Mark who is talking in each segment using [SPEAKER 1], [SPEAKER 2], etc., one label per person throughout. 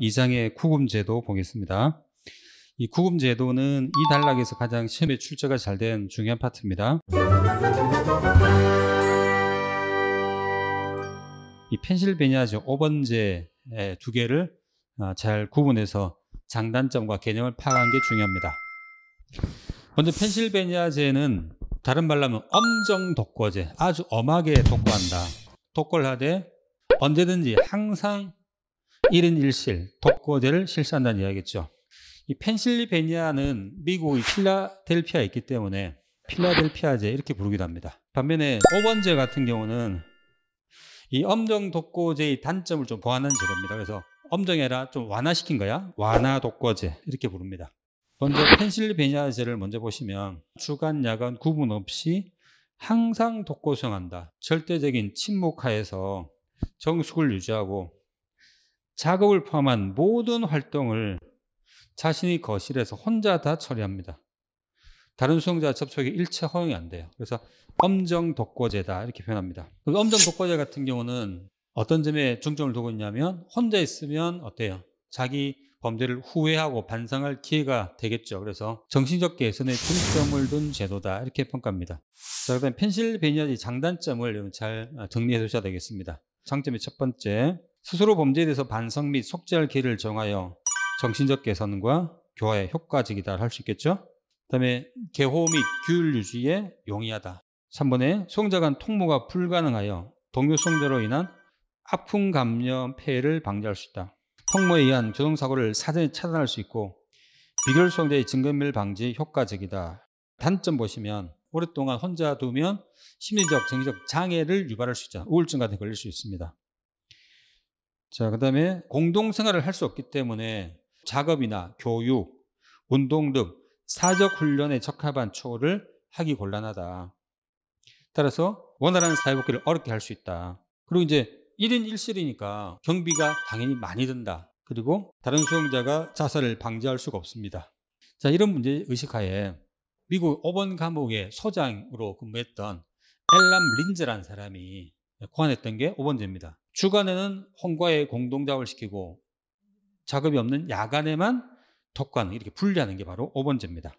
[SPEAKER 1] 2장의 구금제도 보겠습니다. 이 구금제도는 이 단락에서 가장 시험에 출제가 잘 된 중요한 파트입니다. 이 펜실베니아주 5번제 두 개를 아, 잘 구분해서 장단점과 개념을 파악한 게 중요합니다. 먼저 펜실베니아제는 다른 말로 하면 엄정 독거제, 아주 엄하게 독거한다. 독거를 하되 언제든지 항상 1인 1실, 독거제를 실시한다는 이야기겠죠. 이 펜실리베니아는 미국의 필라델피아에 있기 때문에 필라델피아제 이렇게 부르기도 합니다. 반면에 5번제 같은 경우는 이 엄정 독거제의 단점을 좀 보완한 제도입니다. 그래서 엄정해라 좀 완화시킨 거야. 완화 독거제 이렇게 부릅니다. 먼저 펜실베니아제를 리 먼저 보시면 주간 야간 구분 없이 항상 독거 수용한다. 절대적인 침묵하에서 정숙을 유지하고 작업을 포함한 모든 활동을 자신이 거실에서 혼자 다 처리합니다. 다른 수용자 접촉이 일체 허용이 안 돼요. 그래서 엄정 독거제다 이렇게 표현합니다. 엄정 독거제 같은 경우는 어떤 점에 중점을 두고 있냐면 혼자 있으면 어때요? 자기 범죄를 후회하고 반성할 기회가 되겠죠. 그래서 정신적 개선에 중점을 둔 제도다 이렇게 평가합니다. 자, 그다음 펜실베니아의 장단점을 잘 정리해 주셔야 되겠습니다. 장점의 첫 번째, 스스로 범죄에 대해서 반성 및 속죄할 길을 정하여 정신적 개선과 교화의 효과적이다 할 수 있겠죠. 그다음에 개호 및 규율 유지에 용이하다. 3번에 송자간 통모가 불가능하여 동료 송자로 인한 아픔 감염 폐해를 방지할 수 있다. 통모에 의한 교통사고를 사전에 차단할 수 있고 비결 송자의 증거인멸 방지 효과적이다. 단점 보시면 오랫동안 혼자 두면 심리적, 정신적 장애를 유발할 수 있죠. 우울증 같은 걸릴 수 있습니다. 자, 그 다음에 공동생활을 할 수 없기 때문에 작업이나 교육, 운동 등 사적 훈련에 적합한 초를 하기 곤란하다. 따라서 원활한 사회복귀를 어렵게 할 수 있다. 그리고 이제 1인 1실이니까 경비가 당연히 많이 든다. 그리고 다른 수용자가 자살을 방지할 수가 없습니다. 자, 이런 문제 의식하에 미국 5번 감옥의 소장으로 근무했던 엘람 린즈라는 사람이 네, 고안했던 게 5번째입니다. 주간에는 홍과에 공동작업을 시키고 작업이 없는 야간에만 독과능 이렇게 분리하는 게 바로 5번째입니다.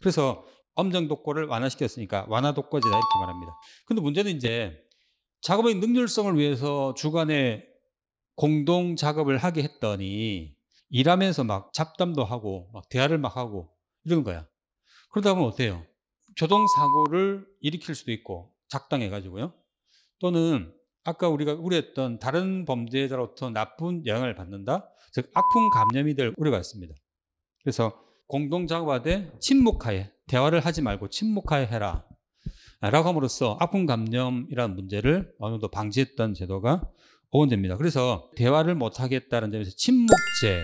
[SPEAKER 1] 그래서 엄정 독고를 완화시켰으니까 완화 독과제다 이렇게 말합니다. 근데 문제는 이제 작업의 능률성을 위해서 주간에 공동 작업을 하게 했더니 일하면서 막 잡담도 하고 막 대화를 막 하고 이런 거야. 그러다 보면 어때요? 교동 사고를 일으킬 수도 있고 작당해 가지고요. 또는 아까 우리가 우려했던 다른 범죄자로부터 나쁜 영향을 받는다. 즉 악품 감염이 될 우려가 있습니다. 그래서 공동 작업하되 침묵하에 대화를 하지 말고 침묵하에 해라. 라고 함으로써 악품 감염이라는 문제를 어느 정도 방지했던 제도가 오원됩니다 그래서 대화를 못하겠다는 점에서 침묵제,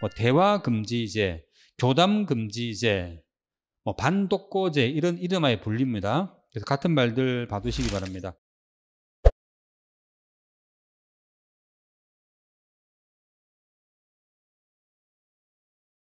[SPEAKER 1] 뭐 대화 금지제, 교담 금지제, 뭐 반독고제 이런 이름하에 불립니다. 그래서 같은 말들 봐두시기 바랍니다.